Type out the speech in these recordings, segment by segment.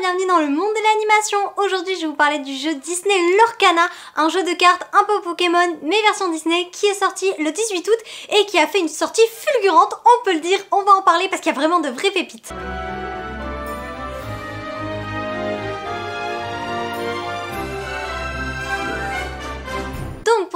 bienvenue dans le monde de l'animation Aujourd'hui je vais vous parler du jeu Disney Lorcana, un jeu de cartes un peu Pokémon mais version Disney qui est sorti le 18 août et qui a fait une sortie fulgurante, on peut le dire, on va en parler parce qu'il y a vraiment de vraies pépites.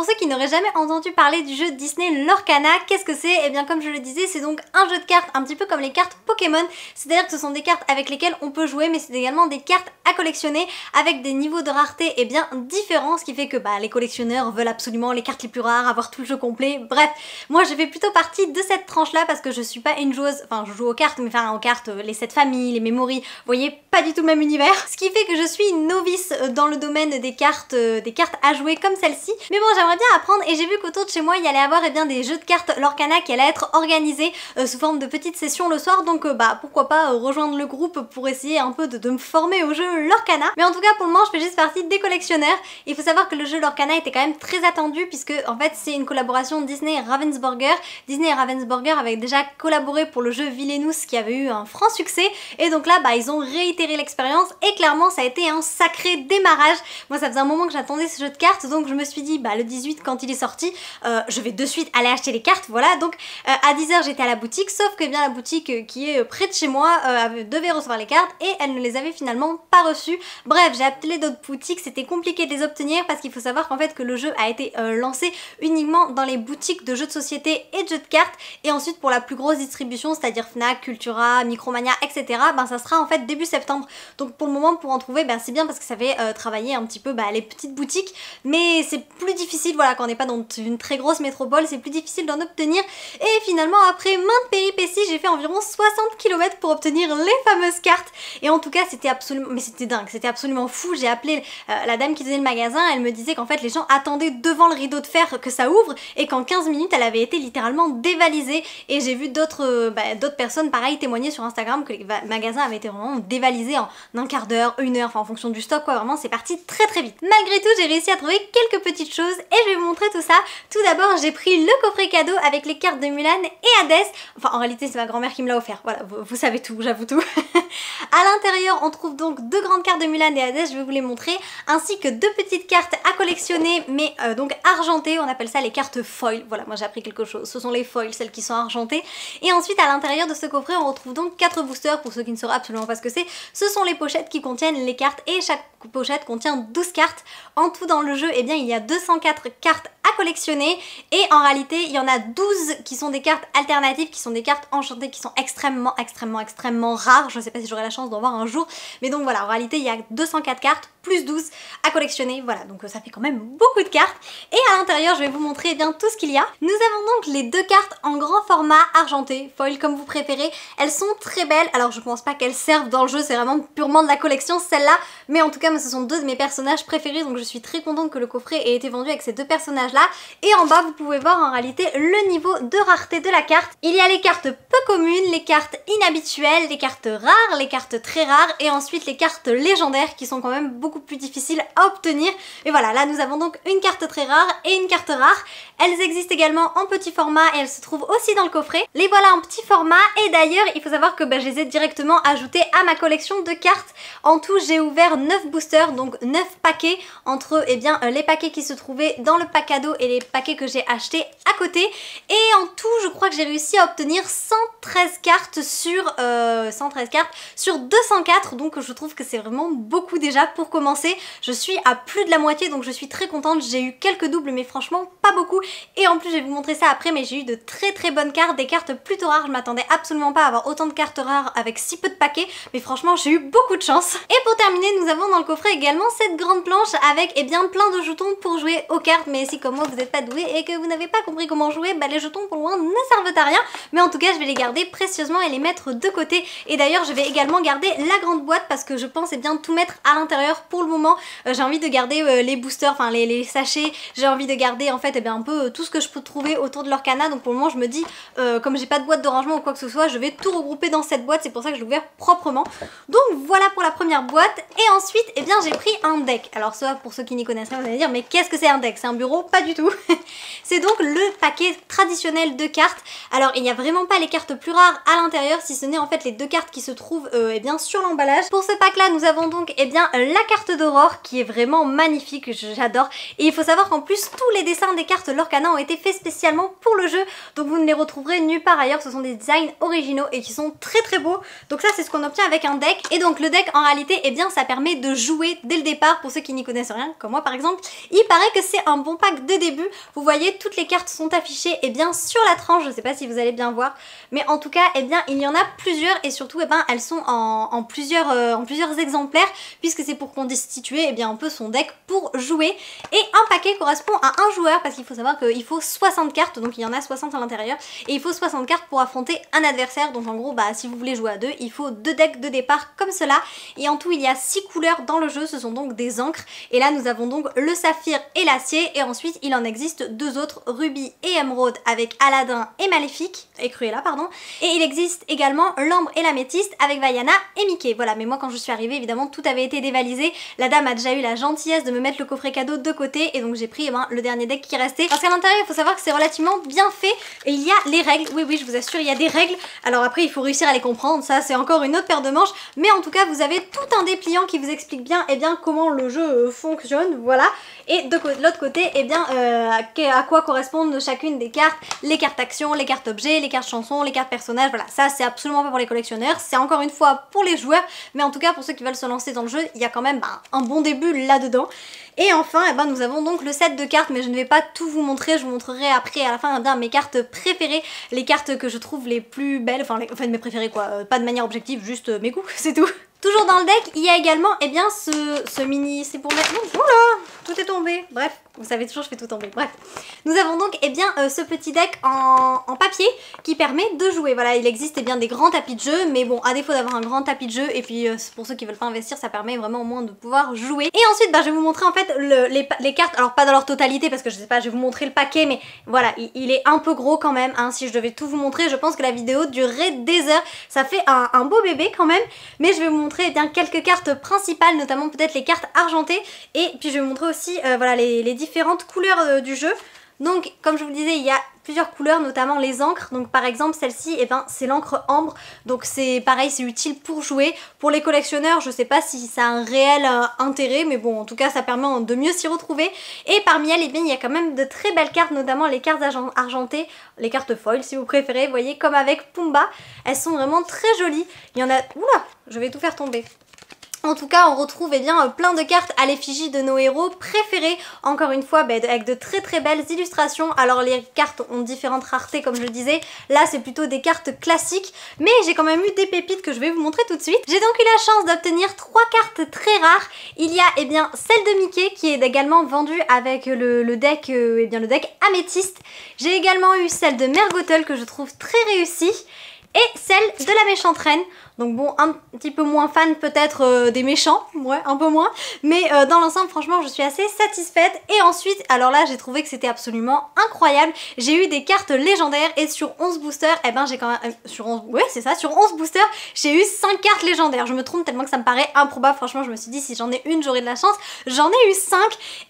Pour ceux qui n'auraient jamais entendu parler du jeu Disney Lorcana, qu'est-ce que c'est Eh bien comme je le disais, c'est donc un jeu de cartes un petit peu comme les cartes Pokémon, c'est-à-dire que ce sont des cartes avec lesquelles on peut jouer, mais c'est également des cartes à collectionner avec des niveaux de rareté et eh bien différents, ce qui fait que bah, les collectionneurs veulent absolument les cartes les plus rares, avoir tout le jeu complet, bref. Moi je fais plutôt partie de cette tranche là parce que je suis pas une joueuse, enfin je joue aux cartes, mais enfin aux cartes, euh, les 7 familles, les mémories, vous voyez, pas du tout le même univers. Ce qui fait que je suis une novice euh, dans le domaine des cartes, euh, des cartes à jouer comme celle-ci. Mais bon, j'aimerais bien apprendre et j'ai vu qu'autour de chez moi il y allait avoir et eh bien, des jeux de cartes l'Orcana qui allaient être organisés euh, sous forme de petites sessions le soir donc euh, bah pourquoi pas euh, rejoindre le groupe pour essayer un peu de, me former au jeu l'Orcana mais en tout cas pour le moment je fais juste partie des collectionneurs il faut savoir que le jeu l'Orcana était quand même très attendu puisque en fait c'est une collaboration Disney et Ravensburger Disney et Ravensburger avaient déjà collaboré pour le jeu Villenous qui avait eu un franc succès et donc là bah ils ont réitéré l'expérience et clairement ça a été un sacré démarrage moi ça faisait un moment que j'attendais ce jeu de cartes donc je me suis dit bah le Disney quand il est sorti, euh, je vais de suite aller acheter les cartes, voilà. Donc euh, à 10h j'étais à la boutique, sauf que bien la boutique euh, qui est près de chez moi devait recevoir les cartes et elle ne les avait finalement pas reçues. Bref, j'ai appelé d'autres boutiques, c'était compliqué de les obtenir parce qu'il faut savoir qu'en fait que le jeu a été lancé uniquement dans les boutiques de jeux de société et de jeux de cartes et ensuite pour la plus grosse distribution, c'est-à-dire Fnac, Cultura, Micromania, etc. Ben ça sera en fait début septembre. Donc pour le moment pour en trouver, ben, c'est bien parce que ça fait travailler un petit peu ben, les petites boutiques, mais c'est plus difficile voilà, quand on n'est pas dans une très grosse métropole, c'est plus difficile d'en obtenir. Et finalement, après maintes péripéties, j'ai fait environ 60 km pour obtenir les fameuses cartes. Et en tout cas, c'était absolument, mais c'était dingue, c'était absolument fou. J'ai appelé euh, la dame qui tenait le magasin, elle me disait qu'en fait, les gens attendaient devant le rideau de fer que ça ouvre et qu'en 15 minutes, elle avait été littéralement dévalisée. Et j'ai vu d'autres euh, bah, d'autres personnes, pareil, témoigner sur Instagram que les bah, magasins avait été vraiment dévalisé en un quart d'heure, une heure, enfin en fonction du stock, quoi. Vraiment, c'est parti très très vite. Malgré tout, j'ai réussi à trouver quelques petites choses je vais vous montrer tout ça. Tout d'abord, j'ai pris le coffret cadeau avec les cartes de Mulan et Hades. Enfin, en réalité, c'est ma grand-mère qui me l'a offert. Voilà, vous, savez tout, j'avoue tout. à l'intérieur, on trouve donc deux grandes cartes de Mulan et Hades, je vais vous les montrer, ainsi que deux petites cartes à collectionner, mais euh, donc argentées. On appelle ça les cartes foil. Voilà, moi j'ai appris quelque chose. Ce sont les foils, celles qui sont argentées. Et ensuite, à l'intérieur de ce coffret, on retrouve donc quatre boosters pour ceux qui ne sauront absolument pas ce que c'est. Ce sont les pochettes qui contiennent les cartes et chaque pochette contient 12 cartes. En tout dans le jeu, eh bien, il y a 204 cartes à collectionner et en réalité, il y en a 12 qui sont des cartes alternatives, qui sont des cartes enchantées, qui sont extrêmement, extrêmement, extrêmement rares. Je ne sais pas si j'aurai la chance d'en voir un jour, mais donc voilà, en réalité, il y a 204 cartes plus douce à collectionner. Voilà, donc euh, ça fait quand même beaucoup de cartes. Et à l'intérieur, je vais vous montrer eh bien tout ce qu'il y a. Nous avons donc les deux cartes en grand format argenté, foil comme vous préférez. Elles sont très belles. Alors je pense pas qu'elles servent dans le jeu, c'est vraiment purement de la collection celle-là. Mais en tout cas, ce sont deux de mes personnages préférés, donc je suis très contente que le coffret ait été vendu avec ces deux personnages-là. Et en bas, vous pouvez voir en réalité le niveau de rareté de la carte. Il y a les cartes peu communes, les cartes inhabituelles, les cartes rares, les cartes très rares, et ensuite les cartes légendaires qui sont quand même beaucoup plus difficile à obtenir. Et voilà, là nous avons donc une carte très rare et une carte rare. Elles existent également en petit format et elles se trouvent aussi dans le coffret. Les voilà en petit format et d'ailleurs il faut savoir que bah, je les ai directement ajoutées à ma collection de cartes. En tout j'ai ouvert 9 boosters, donc 9 paquets entre eh bien, euh, les paquets qui se trouvaient dans le pack cadeau et les paquets que j'ai achetés à côté. Et en tout je crois que j'ai réussi à obtenir 113 cartes sur 113 euh, cartes sur 204 donc je trouve que c'est vraiment beaucoup déjà pour commencer commencé. Je suis à plus de la moitié donc je suis très contente. J'ai eu quelques doubles mais franchement pas beaucoup. Et en plus je vais vous montrer ça après mais j'ai eu de très très bonnes cartes, des cartes plutôt rares. Je m'attendais absolument pas à avoir autant de cartes rares avec si peu de paquets mais franchement j'ai eu beaucoup de chance. Et pour terminer nous avons dans le coffret également cette grande planche avec eh bien plein de jetons pour jouer aux cartes mais si comme moi vous n'êtes pas doué et que vous n'avez pas compris comment jouer, bah les jetons pour loin ne servent à rien mais en tout cas je vais les garder précieusement et les mettre de côté et d'ailleurs je vais également garder la grande boîte parce que je pense eh bien tout mettre à l'intérieur pour le moment euh, j'ai envie de garder euh, les boosters, enfin les, sachets, j'ai envie de garder en fait eh un peu euh, tout ce que je peux trouver autour de leur canard. donc pour le moment je me dis comme j'ai pas de boîte de rangement ou quoi que ce soit je vais tout regrouper dans cette boîte c'est pour ça que je l'ai ouvert proprement donc voilà pour la première boîte et ensuite et eh bien j'ai pris un deck alors ça pour ceux qui n'y connaissent rien vous allez dire mais qu'est-ce que c'est un deck C'est un bureau Pas du tout C'est donc le paquet traditionnel de cartes alors il n'y a vraiment pas les cartes plus rares à l'intérieur si ce n'est en fait les deux cartes qui se trouvent eh bien sur l'emballage. Pour ce pack là nous avons donc bien la carte d'aurore qui est vraiment magnifique, j'adore. Et il faut savoir qu'en plus, tous les dessins des cartes Lorcana ont été faits spécialement pour le jeu, donc vous ne les retrouverez nulle part ailleurs. Ce sont des designs originaux et qui sont très très beaux. Donc ça, c'est ce qu'on obtient avec un deck. Et donc le deck, en réalité, et eh bien, ça permet de jouer dès le départ. Pour ceux qui n'y connaissent rien, comme moi par exemple, il paraît que c'est un bon pack de début. Vous voyez, toutes les cartes sont affichées et eh bien, sur la tranche. Je sais pas si vous allez bien voir, mais en tout cas, et eh bien, il y en a plusieurs et surtout, eh ben, elles sont en, plusieurs, euh, en plusieurs exemplaires puisque c'est pour qu'on destituer eh bien, un peu son deck pour jouer. Et un paquet correspond à un joueur parce qu'il faut savoir qu'il faut 60 cartes, donc il y en a 60 à l'intérieur, et il faut 60 cartes pour affronter un adversaire. Donc en gros, bah, si vous voulez jouer à deux, il faut deux decks de départ comme cela. Et en tout, il y a 6 couleurs dans le jeu, ce sont donc des encres. Et là, nous avons donc le saphir et l'acier, et ensuite, il en existe deux autres, rubis et émeraude, avec Aladdin et Maléfique, et Cruella, pardon. Et il existe également l'ambre et l'améthyste avec Vaiana et Mickey. Voilà, mais moi, quand je suis arrivée, évidemment, tout avait été dévalisé la dame a déjà eu la gentillesse de me mettre le coffret cadeau de côté et donc j'ai pris eh ben, le dernier deck qui restait. Parce qu'à l'intérieur, il faut savoir que c'est relativement bien fait et il y a les règles. Oui, oui, je vous assure, il y a des règles. Alors après, il faut réussir à les comprendre. Ça, c'est encore une autre paire de manches. Mais en tout cas, vous avez tout un dépliant qui vous explique bien, et eh bien comment le jeu euh, fonctionne. Voilà. Et de, l'autre côté, eh bien, euh, à quoi correspondent chacune des cartes. Les cartes actions, les cartes objets, les cartes chansons, les cartes personnages. Voilà, ça, c'est absolument pas pour les collectionneurs. C'est encore une fois pour les joueurs. Mais en tout cas, pour ceux qui veulent se lancer dans le jeu, il y a quand même bah, un bon début là-dedans. Et enfin, eh ben, nous avons donc le set de cartes, mais je ne vais pas tout vous montrer, je vous montrerai après à la fin d'un mes cartes préférées, les cartes que je trouve les plus belles, enfin, les... enfin mes préférées quoi, euh, pas de manière objective, juste euh, mes goûts, c'est tout. Toujours dans le deck, il y a également eh bien, ce, ce mini... C'est pour mettre... Oula Tout est tombé Bref, vous savez toujours, je fais tout en tomber. Bref. Nous avons donc eh bien, euh, ce petit deck en, papier qui permet de jouer. Voilà, il existe eh bien, des grands tapis de jeu, mais bon, à défaut d'avoir un grand tapis de jeu, et puis euh, pour ceux qui veulent pas investir, ça permet vraiment au moins de pouvoir jouer. Et ensuite, ben, je vais vous montrer en fait les, cartes, alors pas dans leur totalité, parce que je sais pas, je vais vous montrer le paquet, mais voilà, il, est un peu gros quand même. Hein. Si je devais tout vous montrer, je pense que la vidéo durerait des heures. Ça fait un, beau bébé quand même, mais je vais vous montrer eh bien, quelques cartes principales, notamment peut-être les cartes argentées, et puis je vais vous montrer aussi euh, voilà, les, les différentes couleurs euh, du jeu. Donc comme je vous le disais, il y a plusieurs couleurs, notamment les encres. Donc par exemple celle-ci, et eh ben, c'est l'encre ambre. Donc c'est pareil, c'est utile pour jouer. Pour les collectionneurs, je sais pas si ça a un réel euh, intérêt, mais bon, en tout cas, ça permet de mieux s'y retrouver. Et parmi elles, eh il y a quand même de très belles cartes, notamment les cartes argentées, les cartes foil si vous préférez. Vous voyez, comme avec Pumba, elles sont vraiment très jolies. Il y en a... Oula, je vais tout faire tomber. En tout cas, on retrouve eh plein de cartes à l'effigie de nos héros préférés, encore une fois ben, avec de très très belles illustrations. Alors les cartes ont différentes raretés comme je le disais, là c'est plutôt des cartes classiques, mais j'ai quand même eu des pépites que je vais vous montrer tout de suite. J'ai donc eu la chance d'obtenir trois cartes très rares. Il y a eh bien, celle de Mickey qui est également vendue avec le, deck et euh, eh bien, le deck améthyste. J'ai également eu celle de Mergotel que je trouve très réussie et celle de la méchante reine. Donc bon, un petit peu moins fan peut-être euh, des méchants, ouais, un peu moins. Mais euh, dans l'ensemble, franchement, je suis assez satisfaite. Et ensuite, alors là, j'ai trouvé que c'était absolument incroyable. J'ai eu des cartes légendaires et sur 11 boosters, et eh ben j'ai quand même... Euh, sur 11... Ouais, c'est ça, sur 11 boosters, j'ai eu 5 cartes légendaires. Je me trompe tellement que ça me paraît improbable. Franchement, je me suis dit, si j'en ai une, j'aurai de la chance. J'en ai eu 5.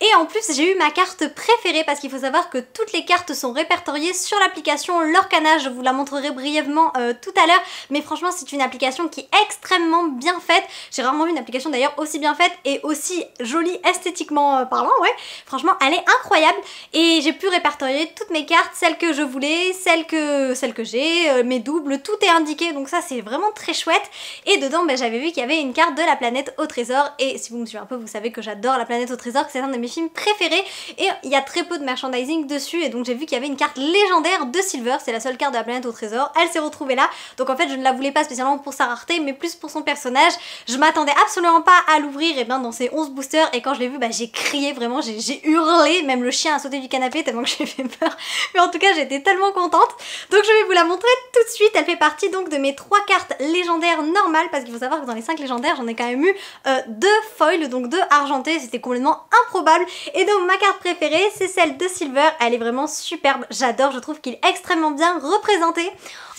Et en plus, j'ai eu ma carte préférée parce qu'il faut savoir que toutes les cartes sont répertoriées sur l'application Lorcana. Je vous la montrerai brièvement tout à l'heure. Mais franchement, c'est une application qui est extrêmement bien faite. J'ai rarement vu une application d'ailleurs aussi bien faite et aussi jolie esthétiquement euh, parlant, ouais. Franchement, elle est incroyable et j'ai pu répertorier toutes mes cartes, celles que je voulais, celles que, celles que j'ai, euh, mes doubles, tout est indiqué donc ça c'est vraiment très chouette. Et dedans, bah, j'avais vu qu'il y avait une carte de la planète au trésor et si vous me suivez un peu, vous savez que j'adore la planète au trésor, que c'est un de mes films préférés et il y a très peu de merchandising dessus et donc j'ai vu qu'il y avait une carte légendaire de Silver, c'est la seule carte de la planète au trésor, elle s'est retrouvée là donc en fait je ne la voulais pas spécialement pour ça mais plus pour son personnage. Je m'attendais absolument pas à l'ouvrir et bien dans ces 11 boosters et quand je l'ai vu bah, j'ai crié vraiment, j'ai hurlé, même le chien a sauté du canapé tellement que j'ai fait peur. Mais en tout cas j'étais tellement contente. Donc je vais vous la montrer tout de suite, elle fait partie donc de mes 3 cartes légendaires normales parce qu'il faut savoir que dans les 5 légendaires j'en ai quand même eu 2 euh, foils, donc 2 argentés, c'était complètement improbable. Et donc ma carte préférée c'est celle de Silver, elle est vraiment superbe, j'adore, je trouve qu'il est extrêmement bien représenté.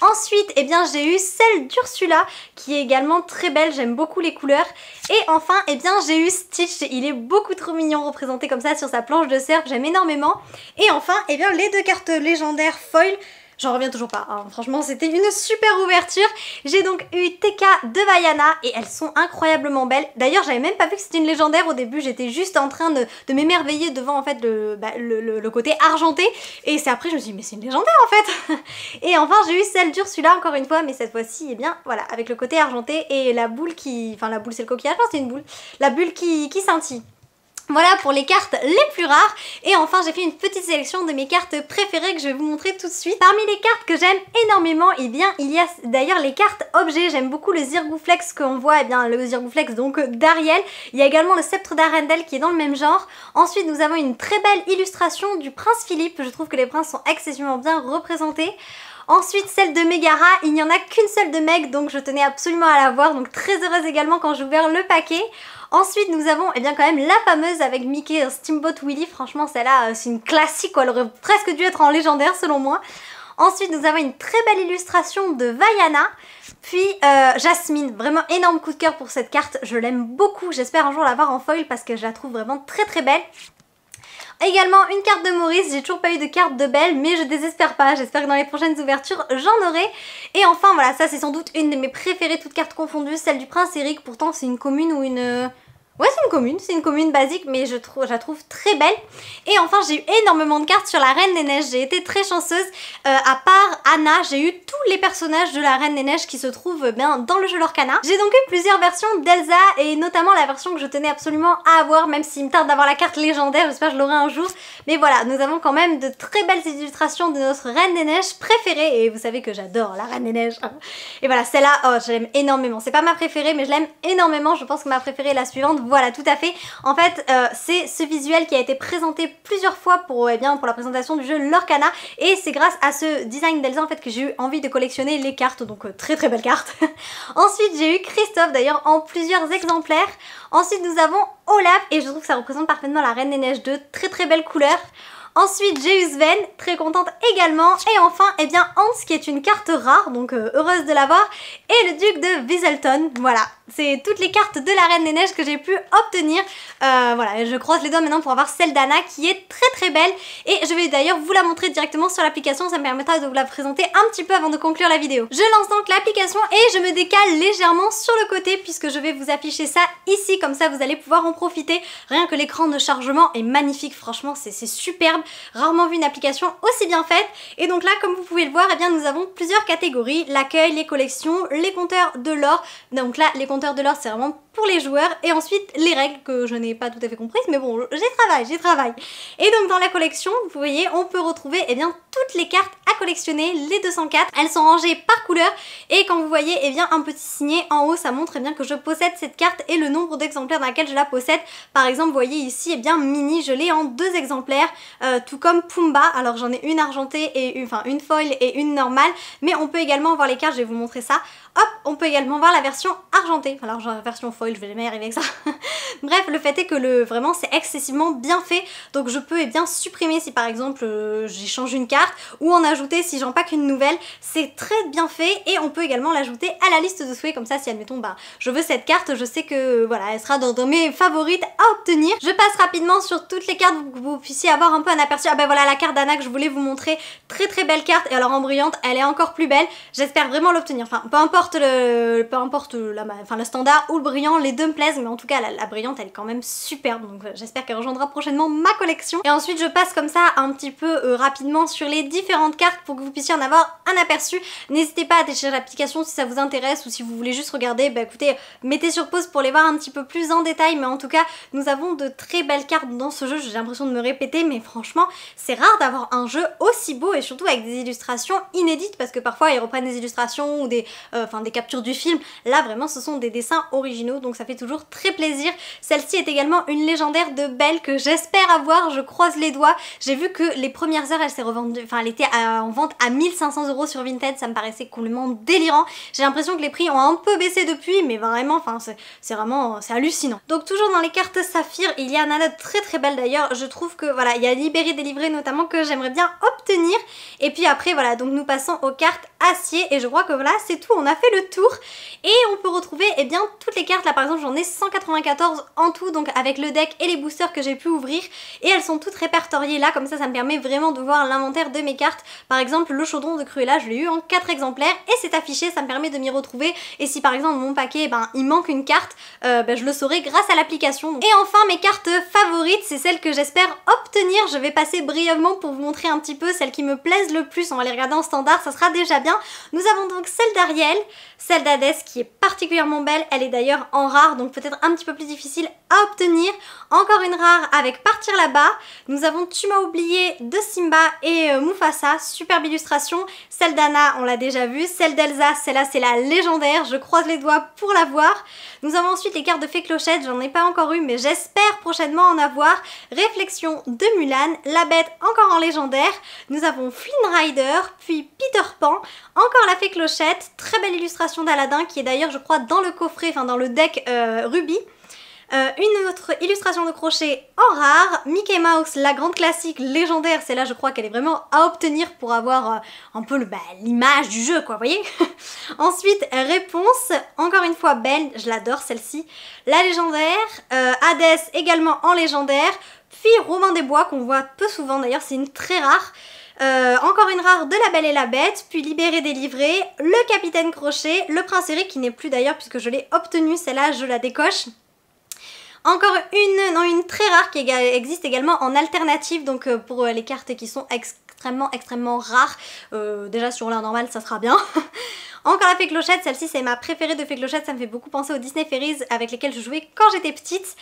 Ensuite, eh bien, j'ai eu celle d'Ursula qui est également très belle, j'aime beaucoup les couleurs. Et enfin, eh bien j'ai eu Stitch, il est beaucoup trop mignon représenté comme ça sur sa planche de surf, j'aime énormément. Et enfin, eh bien les deux cartes légendaires foil J'en reviens toujours pas, hein. franchement c'était une super ouverture. J'ai donc eu TK de Vaiana et elles sont incroyablement belles. D'ailleurs j'avais même pas vu que c'était une légendaire au début, j'étais juste en train de, m'émerveiller devant en fait bah, le, le, côté argenté et c'est après je me suis dit mais c'est une légendaire en fait Et enfin j'ai eu celle d'Ursula encore une fois mais cette fois-ci eh bien voilà avec le côté argenté et la boule qui... enfin la boule c'est le coquillage, hein, c'est une boule. La bulle qui, qui scintille. Voilà pour les cartes les plus rares. Et enfin, j'ai fait une petite sélection de mes cartes préférées que je vais vous montrer tout de suite. Parmi les cartes que j'aime énormément, et eh bien, il y a d'ailleurs les cartes objets. J'aime beaucoup le Zirgouflex qu'on voit, et eh bien, le Zirgouflex donc d'Ariel. Il y a également le Sceptre d'Arendel qui est dans le même genre. Ensuite, nous avons une très belle illustration du Prince Philippe. Je trouve que les princes sont excessivement bien représentés. Ensuite, celle de Megara, il n'y en a qu'une seule de Meg, donc je tenais absolument à la voir, donc très heureuse également quand j'ai ouvert le paquet. Ensuite, nous avons eh bien quand même la fameuse avec Mickey Steamboat Willy, Franchement, celle-là, euh, c'est une classique, elle aurait presque dû être en légendaire selon moi. Ensuite, nous avons une très belle illustration de Vaiana, puis euh, Jasmine. Vraiment énorme coup de cœur pour cette carte, je l'aime beaucoup. J'espère un jour la voir en foil parce que je la trouve vraiment très très belle. Également une carte de Maurice, j'ai toujours pas eu de carte de Belle mais je désespère pas, j'espère que dans les prochaines ouvertures j'en aurai. Et enfin voilà, ça c'est sans doute une de mes préférées toutes cartes confondues, celle du Prince Eric, pourtant c'est une commune ou une euh, Ouais, c'est une commune, c'est une commune basique, mais je, trouve, je la trouve très belle. Et enfin, j'ai eu énormément de cartes sur la Reine des Neiges, j'ai été très chanceuse. Euh, à part Anna, j'ai eu tous les personnages de la Reine des Neiges qui se trouvent bien dans le jeu Lorcana. J'ai donc eu plusieurs versions d'Elsa, et notamment la version que je tenais absolument à avoir, même s'il me tarde d'avoir la carte légendaire, j'espère que je l'aurai un jour. Mais voilà, nous avons quand même de très belles illustrations de notre Reine des Neiges préférée, et vous savez que j'adore la Reine des Neiges. Et voilà, celle-là, oh, je l'aime énormément. C'est pas ma préférée, mais je l'aime énormément, je pense que ma préférée est la suivante, voilà, tout à fait. En fait, euh, c'est ce visuel qui a été présenté plusieurs fois pour, eh bien, pour la présentation du jeu Lorcana, et c'est grâce à ce design d'Elsa en fait que j'ai eu envie de collectionner les cartes, donc euh, très très belles cartes. Ensuite, j'ai eu Christophe d'ailleurs en plusieurs exemplaires. Ensuite, nous avons Olaf, et je trouve que ça représente parfaitement la Reine des Neiges 2, très très belle couleurs. Ensuite, j'ai eu Sven, très contente également. Et enfin, eh bien, Hans, qui est une carte rare, donc euh, heureuse de l'avoir. Et le duc de Wieselton, voilà c'est toutes les cartes de la Reine des Neiges que j'ai pu obtenir. Euh, voilà, je croise les doigts maintenant pour avoir celle d'Anna qui est très très belle et je vais d'ailleurs vous la montrer directement sur l'application, ça me permettra de vous la présenter un petit peu avant de conclure la vidéo. Je lance donc l'application et je me décale légèrement sur le côté puisque je vais vous afficher ça ici, comme ça vous allez pouvoir en profiter. Rien que l'écran de chargement est magnifique, franchement c'est superbe, rarement vu une application aussi bien faite. Et donc là, comme vous pouvez le voir, eh bien nous avons plusieurs catégories, l'accueil, les collections, les compteurs de l'or, donc là les compteurs de l'or, c'est vraiment pour les joueurs. Et ensuite, les règles que je n'ai pas tout à fait comprises, mais bon, j'ai travaille, j'ai travaille. Et donc dans la collection, vous voyez, on peut retrouver et eh bien, toutes les cartes à collectionner, les 204. Elles sont rangées par couleur et quand vous voyez et eh bien, un petit signé en haut, ça montre eh bien, que je possède cette carte et le nombre d'exemplaires dans laquelle je la possède. Par exemple, voyez ici, et bien, Mini, je l'ai en deux exemplaires, euh, tout comme Pumba. Alors j'en ai une argentée, et une, enfin une foil et une normale, mais on peut également voir les cartes, je vais vous montrer ça, Hop, on peut également voir la version argentée. Alors la version foil, je vais jamais arriver avec ça. Bref, le fait est que le, vraiment c'est excessivement bien fait, donc je peux et eh bien supprimer si par exemple euh, j'échange une carte, ou en ajouter si j'en pack une nouvelle. C'est très bien fait et on peut également l'ajouter à la liste de souhaits, comme ça si admettons bah, je veux cette carte, je sais que voilà, elle sera dans, mes favorites à obtenir. Je passe rapidement sur toutes les cartes pour que vous puissiez avoir un peu un aperçu. Ah ben voilà la carte d'Anna que je voulais vous montrer, très très belle carte, et alors en brillante, elle est encore plus belle. J'espère vraiment l'obtenir, enfin peu importe le, peu importe le standard ou le brillant, les deux me plaisent, mais en tout cas la, brillante elle est quand même superbe, donc euh, j'espère qu'elle rejoindra prochainement ma collection. Et ensuite je passe comme ça un petit peu euh, rapidement sur les différentes cartes pour que vous puissiez en avoir un aperçu. N'hésitez pas à télécharger l'application si ça vous intéresse ou si vous voulez juste regarder, bah écoutez, mettez sur pause pour les voir un petit peu plus en détail, mais en tout cas nous avons de très belles cartes dans ce jeu, j'ai l'impression de me répéter, mais franchement c'est rare d'avoir un jeu aussi beau et surtout avec des illustrations inédites parce que parfois ils reprennent des illustrations ou des euh, enfin des captures du film. Là vraiment ce sont des dessins originaux donc ça fait toujours très plaisir. Celle-ci est également une légendaire de Belle que j'espère avoir, je croise les doigts. J'ai vu que les premières heures elle s'est enfin elle était en vente à 1500 euros sur Vinted, ça me paraissait complètement délirant. J'ai l'impression que les prix ont un peu baissé depuis mais vraiment enfin c'est vraiment c'est hallucinant. Donc toujours dans les cartes saphir, il y a un très très belle d'ailleurs. Je trouve que voilà, il y a Libéré délivré notamment que j'aimerais bien obtenir. Et puis après voilà, donc nous passons aux cartes acier et je crois que voilà, c'est tout, on a fait le tour et on peut retrouver eh bien toutes les cartes. Là par exemple j'en ai 194 en tout donc avec le deck et les boosters que j'ai pu ouvrir et elles sont toutes répertoriées là comme ça ça me permet vraiment de voir l'inventaire de mes cartes. Par exemple le chaudron de Cruella je l'ai eu en 4 exemplaires et c'est affiché ça me permet de m'y retrouver et si par exemple mon paquet eh ben, il manque une carte euh, ben, je le saurai grâce à l'application. Et enfin mes cartes favorites c'est celles que j'espère obtenir. Je vais passer brièvement pour vous montrer un petit peu celles qui me plaisent le plus. On va les regarder en standard ça sera déjà bien. Nous avons donc celle d'Ariel, celle d'Hadès qui est particulièrement belle, elle est d'ailleurs en rare donc peut-être un petit peu plus difficile à obtenir. Encore une rare avec Partir là-bas, nous avons Tu m'as oublié de Simba et euh, Mufasa, superbe illustration, celle d'Anna on l'a déjà vue, celle d'Elsa, celle-là c'est la légendaire, je croise les doigts pour la voir. Nous avons ensuite les cartes de Fée Clochette, j'en ai pas encore eu mais j'espère prochainement en avoir. Réflexion de Mulan, La Bête encore en légendaire, nous avons Flynn Rider, puis Peter Pan, encore la Fée Clochette, très belle illustration d'Aladin qui est d'ailleurs je crois dans le coffret, enfin dans le deck euh, Ruby. Euh, une autre illustration de crochet en rare, Mickey Mouse, la grande classique légendaire, celle-là je crois qu'elle est vraiment à obtenir pour avoir euh, un peu bah, l'image du jeu quoi, vous voyez Ensuite, réponse, encore une fois belle, je l'adore celle-ci, la légendaire, euh, Hades également en légendaire, puis Romain des Bois qu'on voit peu souvent d'ailleurs, c'est une très rare, euh, encore une rare de La Belle et la Bête, puis Libéré délivré, le Capitaine Crochet, le Prince Eric qui n'est plus d'ailleurs puisque je l'ai obtenu, celle-là je la décoche. Encore une, non une très rare qui existe également en alternative, donc euh, pour euh, les cartes qui sont extrêmement extrêmement rares, euh, déjà sur l'un normal ça sera bien. Encore la fée clochette, celle-ci c'est ma préférée de fée clochette, ça me fait beaucoup penser aux Disney Fairies avec lesquelles je jouais quand j'étais petite.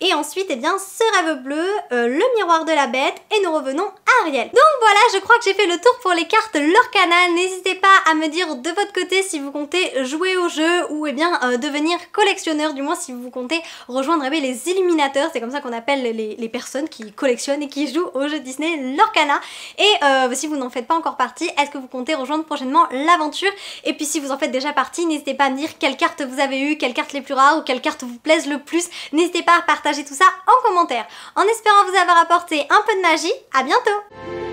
Et ensuite, eh bien, ce rêve bleu, euh, le miroir de la bête, et nous revenons à Ariel. Donc voilà, je crois que j'ai fait le tour pour les cartes Lorcana. N'hésitez pas à me dire de votre côté si vous comptez jouer au jeu ou eh bien euh, devenir collectionneur, du moins si vous comptez rejoindre eh les illuminateurs, c'est comme ça qu'on appelle les, personnes qui collectionnent et qui jouent au jeu Disney Lorcana. Et euh, si vous n'en faites pas encore partie, est-ce que vous comptez rejoindre prochainement l'aventure Et si vous en faites déjà partie, n'hésitez pas à me dire quelles cartes vous avez eue, quelles cartes les plus rares ou quelles cartes vous plaisent le plus. N'hésitez pas à partager tout ça en commentaire. En espérant vous avoir apporté un peu de magie, à bientôt